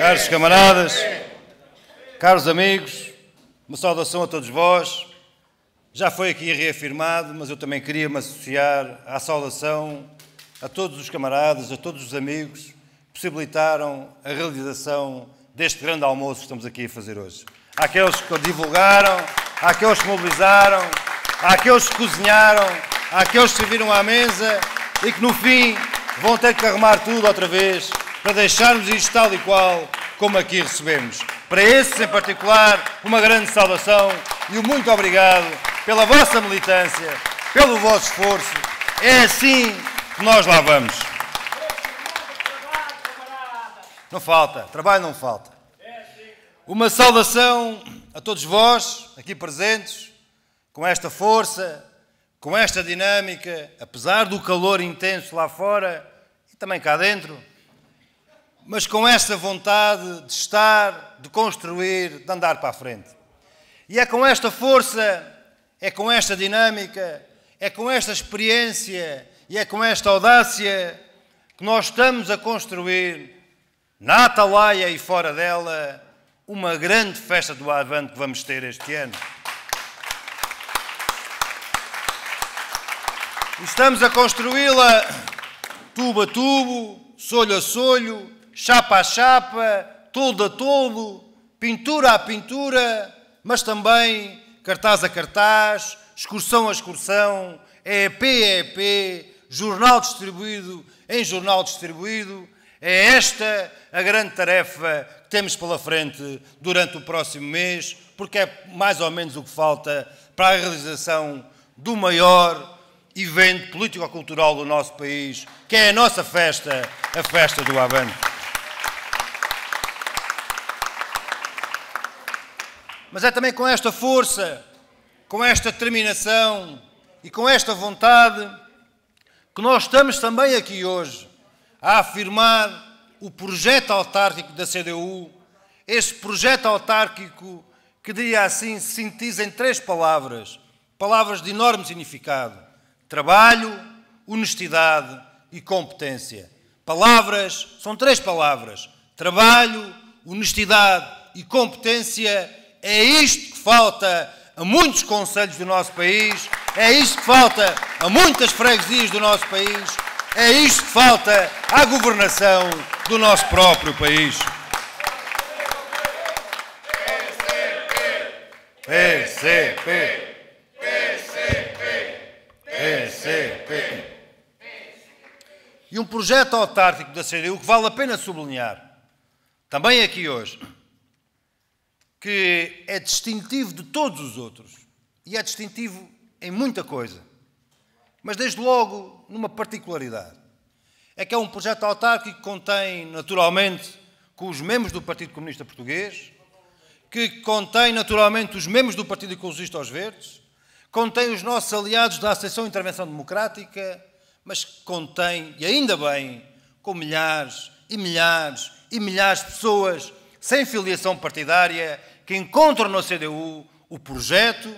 Caros camaradas, caros amigos, uma saudação a todos vós. Já foi aqui reafirmado, mas eu também queria me associar à saudação a todos os camaradas, a todos os amigos que possibilitaram a realização deste grande almoço que estamos aqui a fazer hoje. Àqueles que o divulgaram, àqueles que mobilizaram, àqueles que cozinharam, àqueles que serviram à mesa e que no fim vão ter que arrumar tudo outra vez para deixarmos isto tal e qual como aqui recebemos. Para esses em particular, uma grande saudação e um muito obrigado pela vossa militância, pelo vosso esforço. É assim que nós lá vamos. Não falta, trabalho não falta. Uma saudação a todos vós aqui presentes, com esta força, com esta dinâmica, apesar do calor intenso lá fora e também cá dentro mas com essa vontade de estar, de construir, de andar para a frente. E é com esta força, é com esta dinâmica, é com esta experiência e é com esta audácia que nós estamos a construir, na Atalaia e fora dela, uma grande festa do Advento que vamos ter este ano. Estamos a construí-la tubo a tubo, solho a solho, chapa a chapa, toldo a toldo, pintura a pintura, mas também cartaz a cartaz, excursão a excursão, EP a EP, jornal distribuído em jornal distribuído. É esta a grande tarefa que temos pela frente durante o próximo mês, porque é mais ou menos o que falta para a realização do maior evento político-cultural do nosso país, que é a nossa festa, a festa do Avante. mas é também com esta força, com esta determinação e com esta vontade que nós estamos também aqui hoje a afirmar o projeto autárquico da CDU, este projeto autárquico que diria assim se sintetiza em três palavras, palavras de enorme significado: trabalho, honestidade e competência. Palavras, são três palavras: trabalho, honestidade e competência é isto que falta a muitos conselhos do nosso país, é isto que falta a muitas freguesias do nosso país, é isto que falta à governação do nosso próprio país. PCP. PCP. PCP. E um projeto autárquico da CDU que vale a pena sublinhar, também aqui hoje que é distintivo de todos os outros e é distintivo em muita coisa, mas desde logo numa particularidade. É que é um projeto autárquico que contém, naturalmente, com os membros do Partido Comunista Português, que contém, naturalmente, os membros do Partido Ecologista aos Verdes, contém os nossos aliados da Associação Intervenção Democrática, mas contém, e ainda bem, com milhares e milhares e milhares de pessoas sem filiação partidária que encontram na CDU o projeto,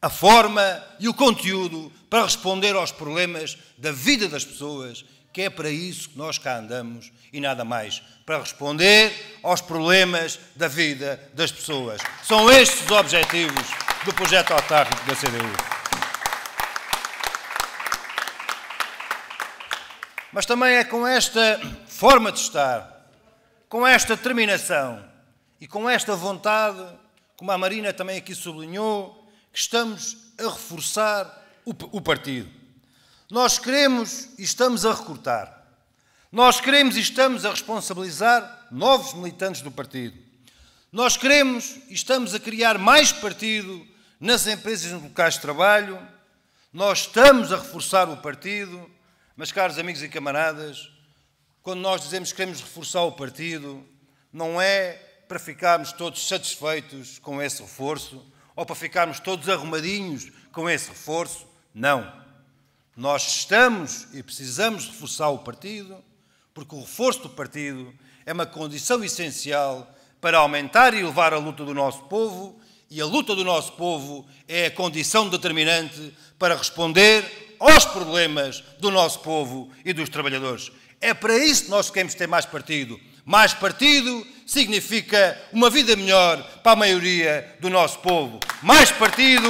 a forma e o conteúdo para responder aos problemas da vida das pessoas, que é para isso que nós cá andamos e nada mais para responder aos problemas da vida das pessoas. São estes os objetivos do projeto autárquico da CDU. Mas também é com esta forma de estar, com esta determinação, e com esta vontade, como a Marina também aqui sublinhou, que estamos a reforçar o, o partido. Nós queremos e estamos a recrutar. Nós queremos e estamos a responsabilizar novos militantes do partido. Nós queremos e estamos a criar mais partido nas empresas e nos locais de trabalho. Nós estamos a reforçar o partido. Mas, caros amigos e camaradas, quando nós dizemos que queremos reforçar o partido, não é para ficarmos todos satisfeitos com esse reforço ou para ficarmos todos arrumadinhos com esse reforço. Não. Nós estamos e precisamos reforçar o partido, porque o reforço do partido é uma condição essencial para aumentar e elevar a luta do nosso povo, e a luta do nosso povo é a condição determinante para responder aos problemas do nosso povo e dos trabalhadores. É para isso que nós queremos ter mais partido. Mais partido significa uma vida melhor para a maioria do nosso povo. Mais partido.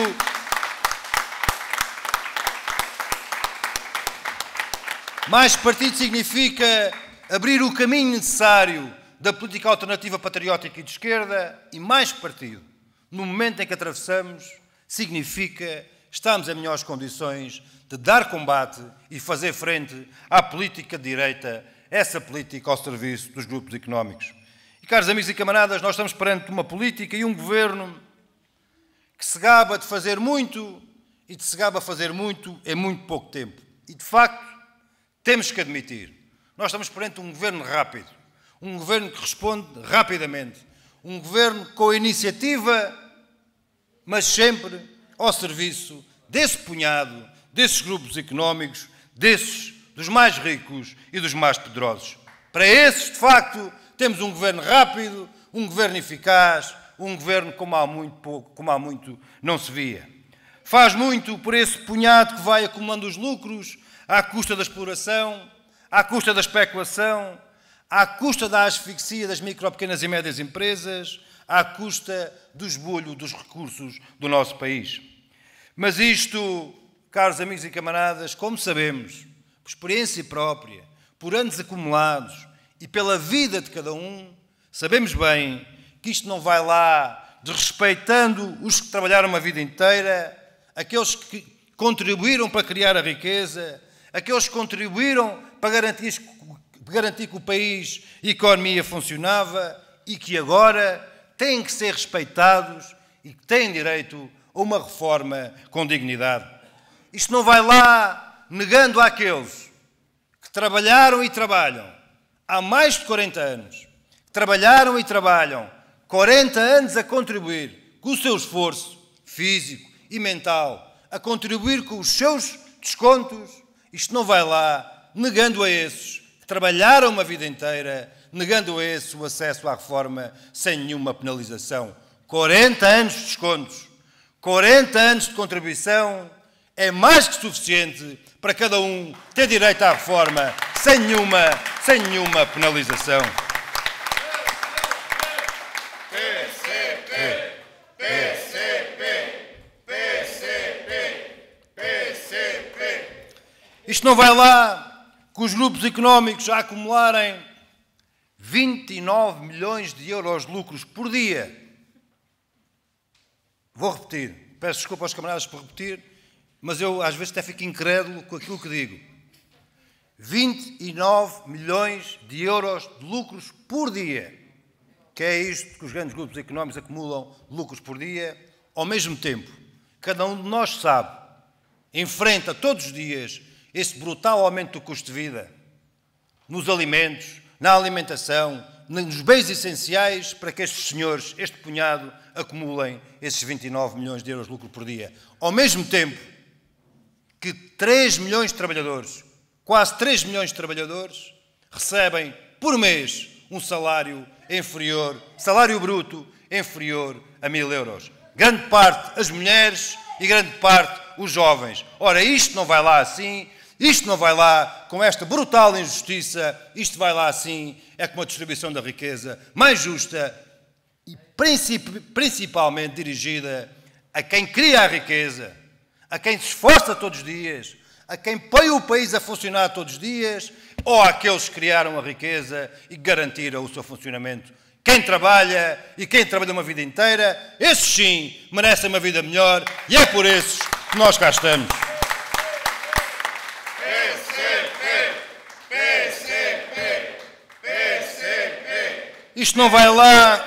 Mais partido significa abrir o caminho necessário da política alternativa patriótica e de esquerda e mais partido, no momento em que atravessamos, significa estarmos em melhores condições de dar combate e fazer frente à política de direita, essa política ao serviço dos grupos económicos. E, caros amigos e camaradas, nós estamos perante uma política e um governo que se gaba de fazer muito e de se gaba de fazer muito em muito pouco tempo. E, de facto, temos que admitir, nós estamos perante um governo rápido, um governo que responde rapidamente, um governo com iniciativa, mas sempre ao serviço desse punhado, desses grupos económicos, desses dos mais ricos e dos mais poderosos. Para esses, de facto, temos um governo rápido, um governo eficaz, um governo como há muito pouco, como há muito não se via. Faz muito por esse punhado que vai acumulando os lucros à custa da exploração, à custa da especulação, à custa da asfixia das micro, pequenas e médias empresas, à custa do esbolho dos recursos do nosso país. Mas isto, caros amigos e camaradas, como sabemos, por experiência própria, por anos acumulados, e pela vida de cada um, sabemos bem que isto não vai lá desrespeitando os que trabalharam uma vida inteira, aqueles que contribuíram para criar a riqueza, aqueles que contribuíram para garantir, garantir que o país e a economia funcionava e que agora têm que ser respeitados e que têm direito a uma reforma com dignidade. Isto não vai lá negando àqueles que trabalharam e trabalham, há mais de 40 anos, trabalharam e trabalham 40 anos a contribuir com o seu esforço físico e mental, a contribuir com os seus descontos, isto não vai lá, negando a esses que trabalharam uma vida inteira, negando a esses o acesso à reforma sem nenhuma penalização. 40 anos de descontos, 40 anos de contribuição é mais que suficiente para cada um ter direito à reforma sem nenhuma sem nenhuma penalização. PCP, PCP, PCP, PCP. Isto não vai lá que os grupos económicos a acumularem 29 milhões de euros de lucros por dia. Vou repetir. Peço desculpa aos camaradas por repetir, mas eu às vezes até fico incrédulo com aquilo que digo. 29 milhões de euros de lucros por dia, que é isto que os grandes grupos económicos acumulam lucros por dia, ao mesmo tempo. Cada um de nós sabe, enfrenta todos os dias esse brutal aumento do custo de vida nos alimentos, na alimentação, nos bens essenciais para que estes senhores, este punhado, acumulem esses 29 milhões de euros de lucro por dia. Ao mesmo tempo que 3 milhões de trabalhadores quase 3 milhões de trabalhadores recebem por mês um salário inferior, salário bruto inferior a mil euros. Grande parte as mulheres e grande parte os jovens. Ora, isto não vai lá assim, isto não vai lá com esta brutal injustiça, isto vai lá assim, é com uma distribuição da riqueza mais justa e principalmente dirigida a quem cria a riqueza, a quem se esforça todos os dias a quem põe o país a funcionar todos os dias, ou àqueles que criaram a riqueza e garantiram o seu funcionamento. Quem trabalha e quem trabalha uma vida inteira, esses sim merecem uma vida melhor e é por esses que nós cá estamos. PCP, PCP, PCP, isto não vai lá,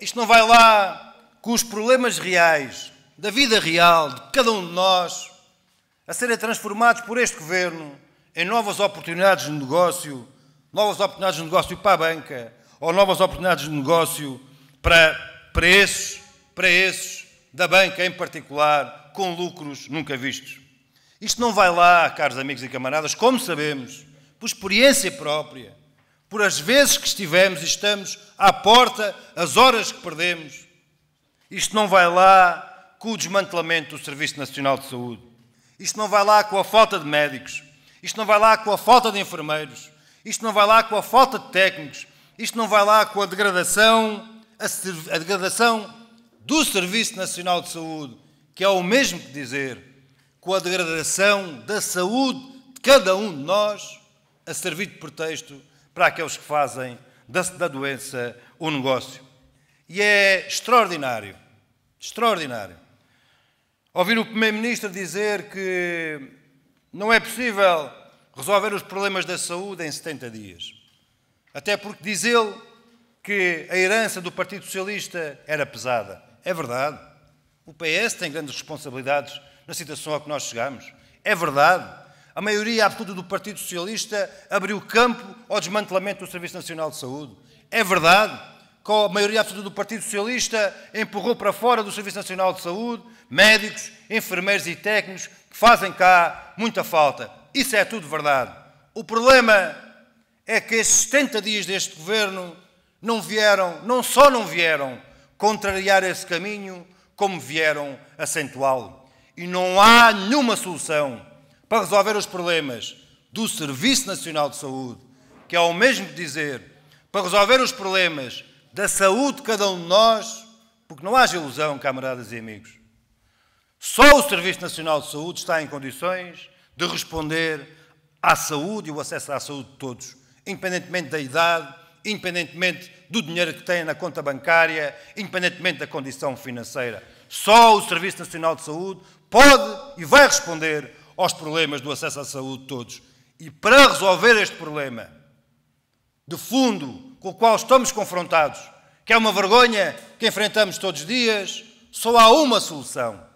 isto não vai lá com os problemas reais da vida real de cada um de nós a serem transformados por este governo em novas oportunidades de negócio, novas oportunidades de negócio para a banca, ou novas oportunidades de negócio para, para esses, para esses da banca em particular, com lucros nunca vistos. Isto não vai lá, caros amigos e camaradas, como sabemos, por experiência própria, por as vezes que estivemos e estamos à porta, as horas que perdemos. Isto não vai lá com o desmantelamento do Serviço Nacional de Saúde. Isto não vai lá com a falta de médicos. Isto não vai lá com a falta de enfermeiros. Isto não vai lá com a falta de técnicos. Isto não vai lá com a degradação, a, a degradação do Serviço Nacional de Saúde, que é o mesmo que dizer com a degradação da saúde de cada um de nós a servir de pretexto para aqueles que fazem da, da doença o um negócio. E é extraordinário, extraordinário ouvir o Primeiro-Ministro dizer que não é possível resolver os problemas da saúde em 70 dias. Até porque diz ele que a herança do Partido Socialista era pesada. É verdade. O PS tem grandes responsabilidades na situação a que nós chegamos. É verdade. A maioria absoluta do Partido Socialista abriu campo ao desmantelamento do Serviço Nacional de Saúde. É verdade com a maioria absoluta do Partido Socialista, empurrou para fora do Serviço Nacional de Saúde médicos, enfermeiros e técnicos que fazem cá muita falta. Isso é tudo verdade. O problema é que esses 70 dias deste governo não vieram, não só não vieram contrariar esse caminho, como vieram acentuá-lo. E não há nenhuma solução para resolver os problemas do Serviço Nacional de Saúde, que é o mesmo que dizer para resolver os problemas da saúde de cada um de nós, porque não haja ilusão, camaradas e amigos. Só o Serviço Nacional de Saúde está em condições de responder à saúde e o acesso à saúde de todos, independentemente da idade, independentemente do dinheiro que têm na conta bancária, independentemente da condição financeira. Só o Serviço Nacional de Saúde pode e vai responder aos problemas do acesso à saúde de todos. E para resolver este problema de fundo com o qual estamos confrontados, que é uma vergonha que enfrentamos todos os dias, só há uma solução.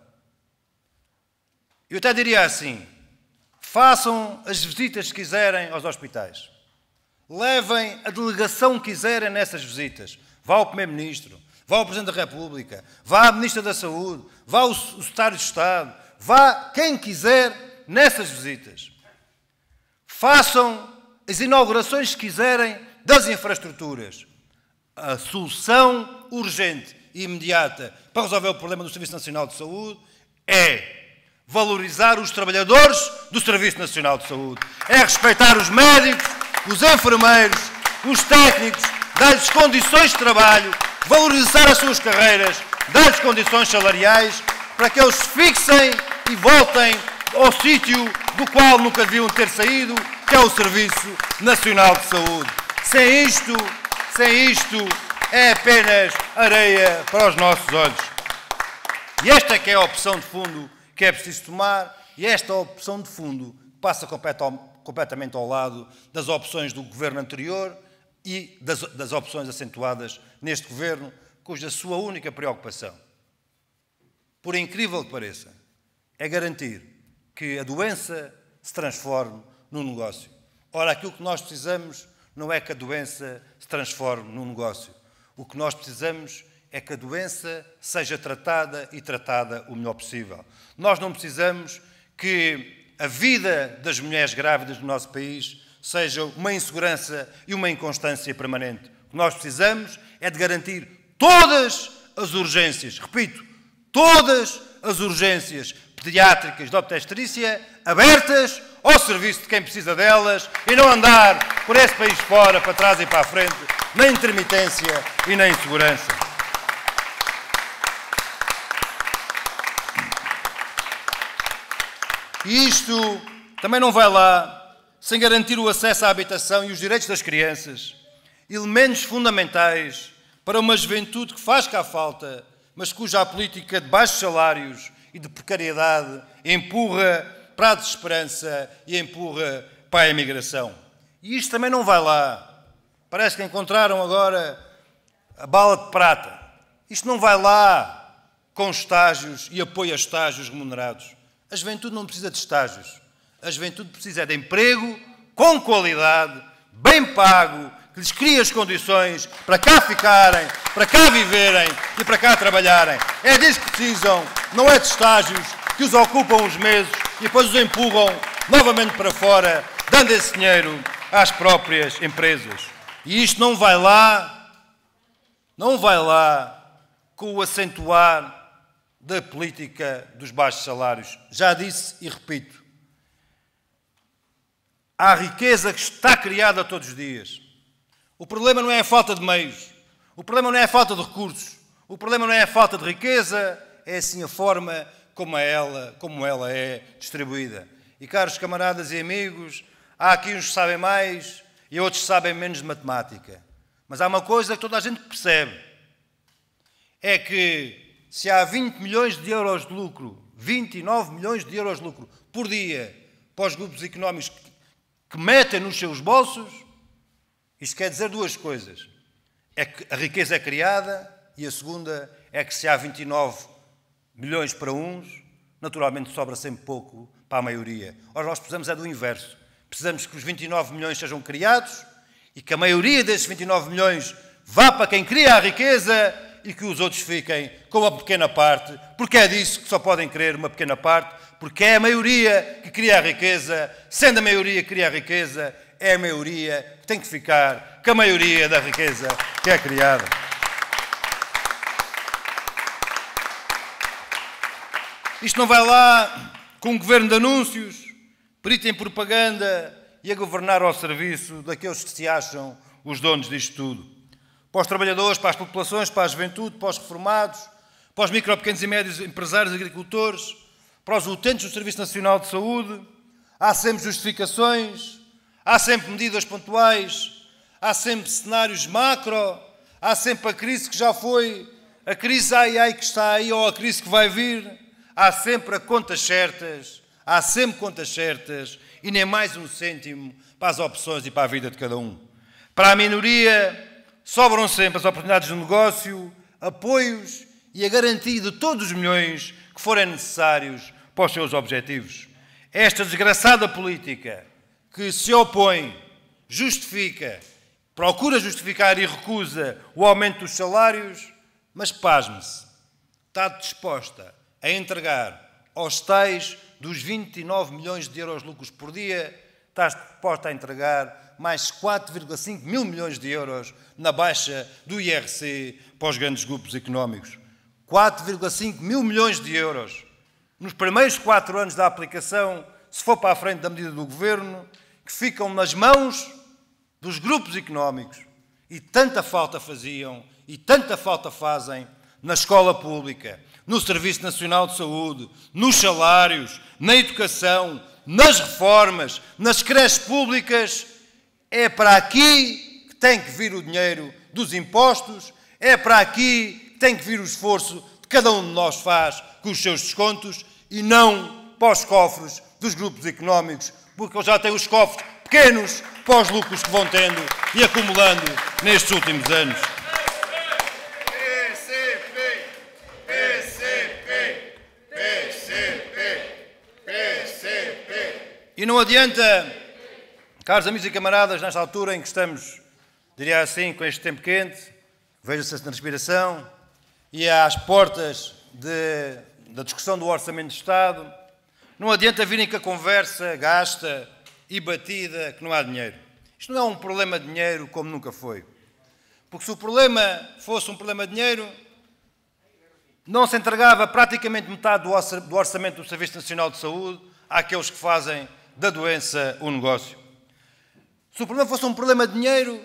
Eu até diria assim: façam as visitas que quiserem aos hospitais, levem a delegação que quiserem nessas visitas. Vá ao Primeiro-Ministro, vá ao Presidente da República, vá à Ministra da Saúde, vá ao Secretário de Estado, vá quem quiser nessas visitas. Façam as inaugurações que quiserem das infraestruturas. A solução urgente e imediata para resolver o problema do Serviço Nacional de Saúde é valorizar os trabalhadores do Serviço Nacional de Saúde, é respeitar os médicos, os enfermeiros, os técnicos, dar-lhes condições de trabalho, valorizar as suas carreiras, dar-lhes condições salariais para que eles fixem e voltem ao sítio do qual nunca deviam ter saído, que é o Serviço Nacional de Saúde. Sem isto, sem isto, é apenas areia para os nossos olhos. E esta que é a opção de fundo que é preciso tomar, e esta opção de fundo passa completamente ao lado das opções do governo anterior e das, das opções acentuadas neste governo, cuja sua única preocupação, por incrível que pareça, é garantir que a doença se transforme num negócio. Ora, aquilo que nós precisamos não é que a doença se transforme num negócio. O que nós precisamos é que a doença seja tratada e tratada o melhor possível. Nós não precisamos que a vida das mulheres grávidas no nosso país seja uma insegurança e uma inconstância permanente. O que nós precisamos é de garantir todas as urgências, repito, todas as urgências pediátricas de obstetrícia abertas ao serviço de quem precisa delas e não andar por esse país fora, para trás e para a frente, na intermitência e na insegurança. E isto também não vai lá sem garantir o acesso à habitação e os direitos das crianças, elementos fundamentais para uma juventude que faz cá falta, mas cuja política de baixos salários e de precariedade empurra para a desesperança e empurra para a emigração. E isto também não vai lá. Parece que encontraram agora a bala de prata. Isto não vai lá com estágios e apoio a estágios remunerados. A juventude não precisa de estágios. A juventude precisa de emprego com qualidade, bem pago, que lhes crie as condições para cá ficarem, para cá viverem e para cá trabalharem. É disso que precisam, não é de estágios que os ocupam uns meses e depois os empurram novamente para fora, dando esse dinheiro às próprias empresas. E isto não vai lá, não vai lá com o acentuar da política dos baixos salários. Já disse e repito. Há riqueza que está criada todos os dias. O problema não é a falta de meios, o problema não é a falta de recursos, o problema não é a falta de riqueza, é assim a forma como é ela, como ela é distribuída. E caros camaradas e amigos, há aqui uns que sabem mais e outros que sabem menos de matemática. Mas há uma coisa que toda a gente percebe: é que se há 20 milhões de euros de lucro, 29 milhões de euros de lucro por dia para os grupos económicos que metem nos seus bolsos, isto quer dizer duas coisas. É que a riqueza é criada e a segunda é que se há 29 milhões para uns, naturalmente sobra sempre pouco para a maioria. Ora, nós precisamos é do inverso. Precisamos que os 29 milhões sejam criados e que a maioria desses 29 milhões vá para quem cria a riqueza e que os outros fiquem com uma pequena parte, porque é disso que só podem querer uma pequena parte, porque é a maioria que cria a riqueza, sendo a maioria que cria a riqueza, é a maioria que tem que ficar com a maioria da riqueza que é criada. Isto não vai lá com um governo de anúncios, perito em propaganda e a governar ao serviço daqueles que se acham os donos disto tudo. Para os trabalhadores, para as populações, para a juventude, para os reformados, para os micro, pequenos e médios empresários e agricultores, para os utentes do Serviço Nacional de Saúde, há sempre justificações, há sempre medidas pontuais, há sempre cenários macro, há sempre a crise que já foi, a crise ai ai que está aí ou a crise que vai vir, há sempre contas certas, há sempre contas certas e nem mais um cêntimo para as opções e para a vida de cada um. Para a minoria, sobram sempre as oportunidades de negócio, apoios e a garantia de todos os milhões que forem necessários para os seus objetivos. Esta desgraçada política que se opõe, justifica, procura justificar e recusa o aumento dos salários, mas pasme-se, está disposta a entregar aos tais dos 29 milhões de euros lucros por dia, estás disposta a entregar mais 4,5 mil milhões de euros na baixa do IRC para os grandes grupos económicos. 4,5 mil milhões de euros. Nos primeiros quatro anos da aplicação, se for para a frente da medida do governo, que ficam nas mãos dos grupos económicos. E tanta falta faziam e tanta falta fazem na escola pública, no Serviço Nacional de Saúde, nos salários, na educação, nas reformas, nas creches públicas. É para aqui que tem que vir o dinheiro dos impostos, é para aqui que tem que vir o esforço que cada um de nós faz com os seus descontos e não para os cofres dos grupos económicos, porque eles já têm os cofres pequenos para os lucros que vão tendo e acumulando nestes últimos anos. E não adianta, caros amigos e camaradas, nesta altura em que estamos, diria assim, com este tempo quente, veja-se na respiração e às portas de, da discussão do Orçamento de Estado, não adianta virem com a conversa gasta e batida que não há dinheiro. Isto não é um problema de dinheiro como nunca foi. Porque se o problema fosse um problema de dinheiro, não se entregava praticamente metade do orçamento do Serviço Nacional de Saúde àqueles que fazem da doença o negócio. Se o problema fosse um problema de dinheiro,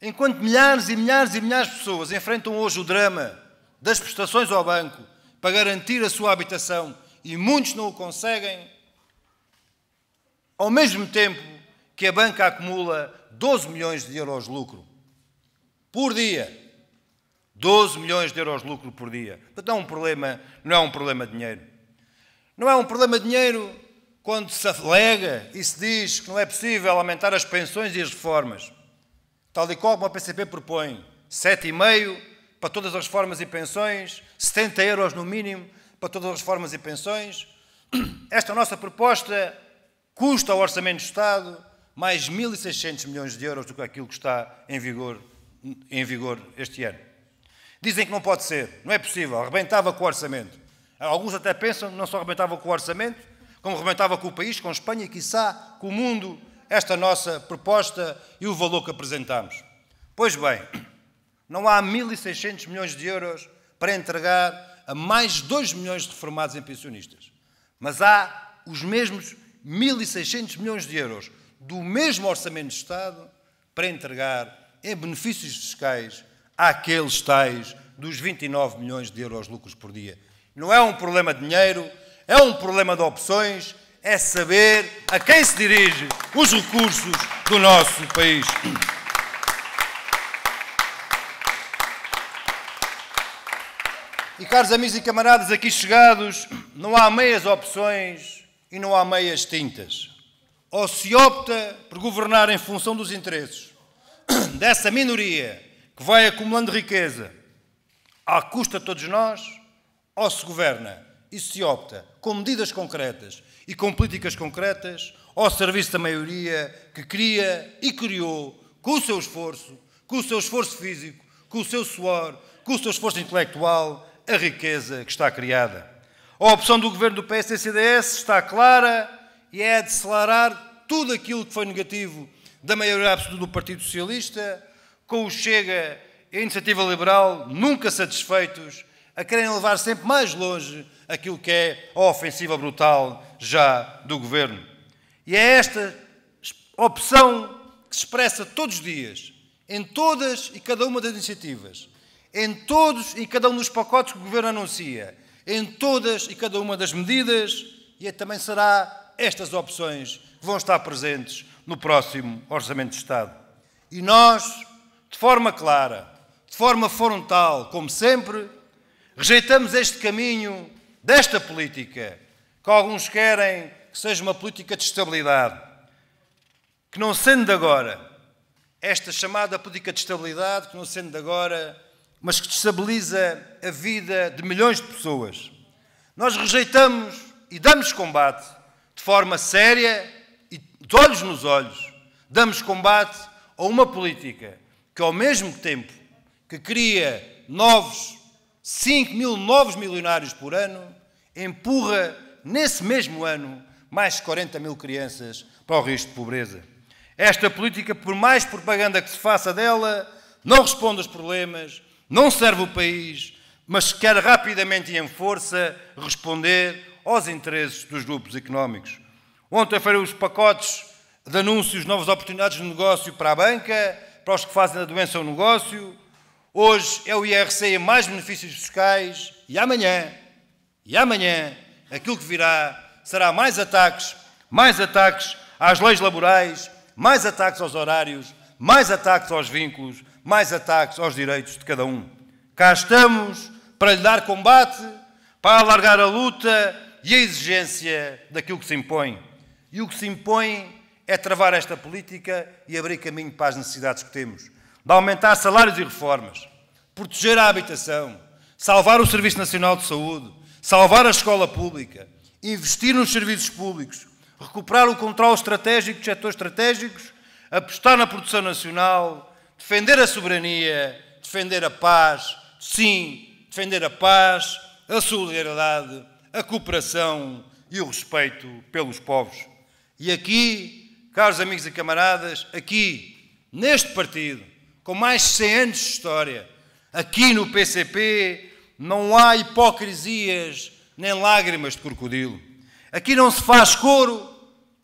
enquanto milhares e milhares e milhares de pessoas enfrentam hoje o drama das prestações ao banco para garantir a sua habitação e muitos não o conseguem, ao mesmo tempo que a banca acumula 12 milhões de euros de lucro por dia. 12 milhões de euros de lucro por dia. Portanto, não é um problema, não é um problema de dinheiro. Não é um problema de dinheiro quando se alega e se diz que não é possível aumentar as pensões e as reformas, tal e qual como a PCP propõe, 7,5 para todas as reformas e pensões, 70 euros no mínimo para todas as reformas e pensões, esta nossa proposta custa ao Orçamento do Estado mais 1.600 milhões de euros do que aquilo que está em vigor, em vigor este ano. Dizem que não pode ser, não é possível, arrebentava com o orçamento. Alguns até pensam que não só arrebentava com o orçamento, como rebentava com o país, com a Espanha e, quiçá, com o mundo, esta nossa proposta e o valor que apresentamos. Pois bem, não há 1.600 milhões de euros para entregar a mais 2 milhões de reformados em pensionistas, mas há os mesmos 1.600 milhões de euros do mesmo orçamento de Estado para entregar em benefícios fiscais àqueles tais dos 29 milhões de euros lucros por dia. Não é um problema de dinheiro, é um problema de opções, é saber a quem se dirige os recursos do nosso país. E caros amigos e camaradas aqui chegados, não há meias opções e não há meias tintas. Ou se opta por governar em função dos interesses dessa minoria que vai acumulando riqueza à custa de todos nós, ou se governa e se opta, com medidas concretas e com políticas concretas, ao serviço da maioria que cria e criou, com o seu esforço, com o seu esforço físico, com o seu suor, com o seu esforço intelectual, a riqueza que está criada. A opção do governo do PS e CDS está clara e é de acelerar tudo aquilo que foi negativo da maioria absoluta do Partido Socialista, com o Chega e a Iniciativa Liberal nunca satisfeitos a quererem levar sempre mais longe aquilo que é a ofensiva brutal já do governo. E é esta opção que se expressa todos os dias, em todas e cada uma das iniciativas, em todos e cada um dos pacotes que o governo anuncia, em todas e cada uma das medidas, e é, também será estas opções que vão estar presentes no próximo Orçamento de Estado. E nós, de forma clara, de forma frontal, como sempre, Rejeitamos este caminho desta política, que alguns querem que seja uma política de estabilidade, que não sendo agora esta chamada política de estabilidade, que não sendo agora, mas que destabiliza a vida de milhões de pessoas. Nós rejeitamos e damos combate de forma séria e de olhos nos olhos. Damos combate a uma política que, ao mesmo tempo que cria novos 5 mil novos milionários por ano, empurra, nesse mesmo ano, mais 40 mil crianças para o risco de pobreza. Esta política, por mais propaganda que se faça dela, não responde aos problemas, não serve o país, mas quer rapidamente e em força responder aos interesses dos grupos económicos. Ontem foram os pacotes de anúncios, novas oportunidades de negócio para a banca, para os que fazem da doença o negócio, Hoje é o IRC mais benefícios fiscais e amanhã, e amanhã, aquilo que virá será mais ataques, mais ataques às leis laborais, mais ataques aos horários, mais ataques aos vínculos, mais ataques aos direitos de cada um. Cá estamos para lhe dar combate, para alargar a luta e a exigência daquilo que se impõe. E o que se impõe é travar esta política e abrir caminho para as necessidades que temos, de aumentar salários e reformas, proteger a habitação, salvar o Serviço Nacional de Saúde, salvar a escola pública, investir nos serviços públicos, recuperar o controle estratégico dos setores estratégicos, apostar na produção nacional, defender a soberania, defender a paz, sim, defender a paz, a solidariedade, a cooperação e o respeito pelos povos. E aqui, caros amigos e camaradas, aqui, neste partido, com mais de 100 anos de história, Aqui no PCP não há hipocrisias nem lágrimas de crocodilo. Aqui não se faz coro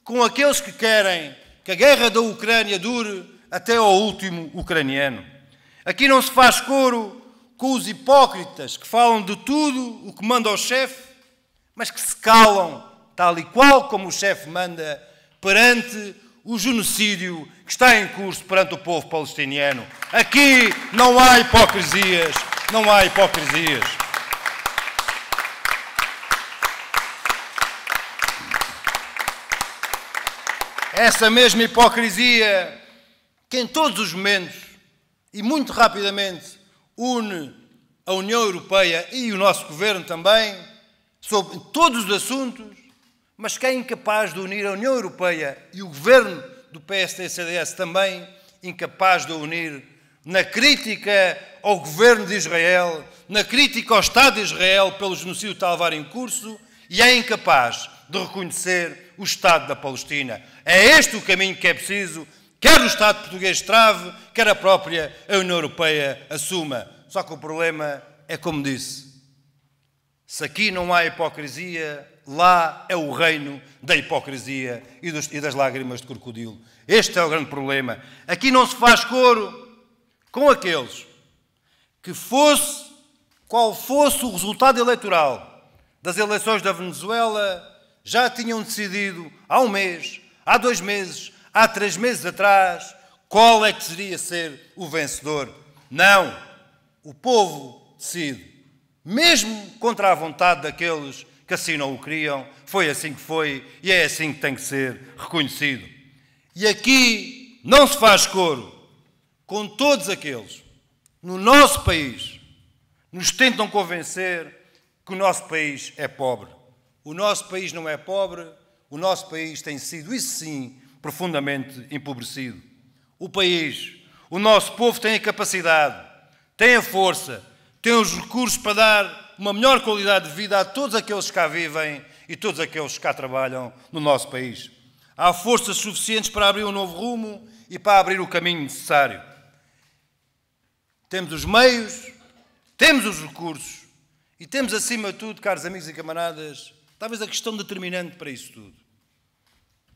com aqueles que querem que a guerra da Ucrânia dure até ao último ucraniano. Aqui não se faz coro com os hipócritas que falam de tudo o que manda o chefe, mas que se calam, tal e qual como o chefe manda, perante o genocídio que está em curso perante o povo palestiniano. Aqui não há hipocrisias, não há hipocrisias. Essa mesma hipocrisia que em todos os momentos e muito rapidamente une a União Europeia e o nosso governo também sobre todos os assuntos, mas que é incapaz de unir a União Europeia e o governo do PSD-CDS também incapaz de unir na crítica ao governo de Israel, na crítica ao Estado de Israel pelo genocídio talvar em curso e é incapaz de reconhecer o Estado da Palestina. É este o caminho que é preciso, quer o Estado português trave, quer a própria União Europeia assuma. Só que o problema é como disse: se aqui não há hipocrisia, lá é o reino da hipocrisia e, dos, e das lágrimas de crocodilo. Este é o grande problema. Aqui não se faz coro com aqueles que fosse qual fosse o resultado eleitoral das eleições da Venezuela, já tinham decidido há um mês, há dois meses, há três meses atrás, qual é que seria ser o vencedor. Não! O povo decide, mesmo contra a vontade daqueles que assim não o queriam, foi assim que foi e é assim que tem que ser reconhecido. E aqui não se faz coro com todos aqueles no nosso país nos tentam convencer que o nosso país é pobre. O nosso país não é pobre, o nosso país tem sido, isso sim, profundamente empobrecido. O país, o nosso povo tem a capacidade, tem a força, tem os recursos para dar uma melhor qualidade de vida a todos aqueles que cá vivem e todos aqueles que cá trabalham no nosso país. Há forças suficientes para abrir um novo rumo e para abrir o caminho necessário. Temos os meios, temos os recursos e temos, acima de tudo, caros amigos e camaradas, talvez a questão determinante para isso tudo.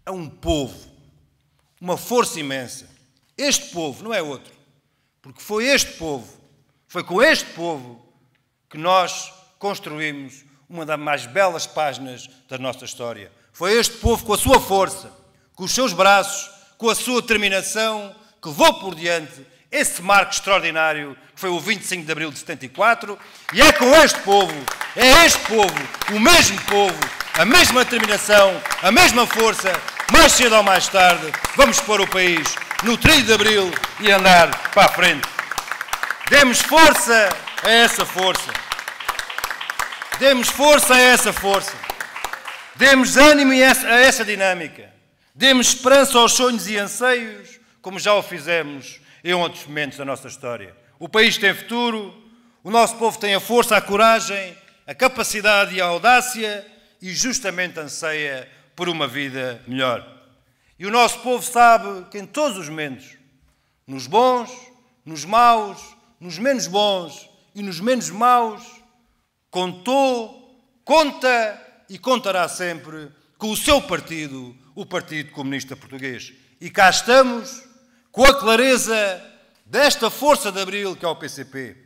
É um povo, uma força imensa. Este povo, não é outro, porque foi este povo, foi com este povo que nós construímos uma das mais belas páginas da nossa história. Foi este povo, com a sua força, com os seus braços, com a sua determinação, que levou por diante esse marco extraordinário que foi o 25 de abril de 74. E é com este povo, é este povo, o mesmo povo, a mesma determinação, a mesma força, mais cedo ou mais tarde, vamos pôr o país no 3 de abril e andar para a frente. Demos força a essa força. Demos força a essa força. Demos ânimo a essa dinâmica. Demos esperança aos sonhos e anseios, como já o fizemos em outros momentos da nossa história. O país tem futuro, o nosso povo tem a força, a coragem, a capacidade e a audácia e justamente anseia por uma vida melhor. E o nosso povo sabe que em todos os momentos, nos bons, nos maus, nos menos bons, e nos menos maus, contou, conta e contará sempre com o seu partido, o Partido Comunista Português. E cá estamos, com a clareza desta força de abril que é o PCP.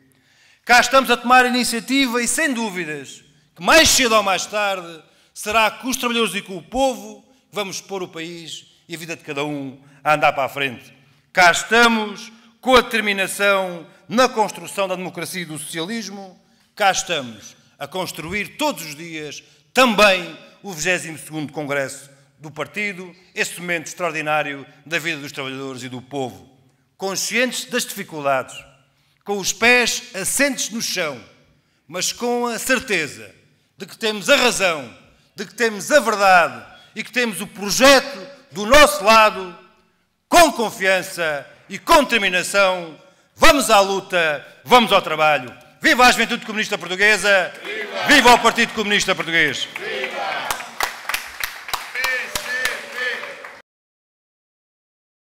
Cá estamos a tomar iniciativa e, sem dúvidas, que mais cedo ou mais tarde será com os trabalhadores e com o povo que vamos pôr o país e a vida de cada um a andar para a frente. Cá estamos com a determinação na construção da democracia e do socialismo, cá estamos a construir todos os dias também o 22º Congresso do Partido, esse momento extraordinário da vida dos trabalhadores e do povo. Conscientes das dificuldades, com os pés assentes no chão, mas com a certeza de que temos a razão, de que temos a verdade e que temos o projeto do nosso lado, com confiança e com determinação. Vamos à luta, vamos ao trabalho. Viva a Juventude Comunista Portuguesa! Viva, Viva o Partido Comunista Português! Viva.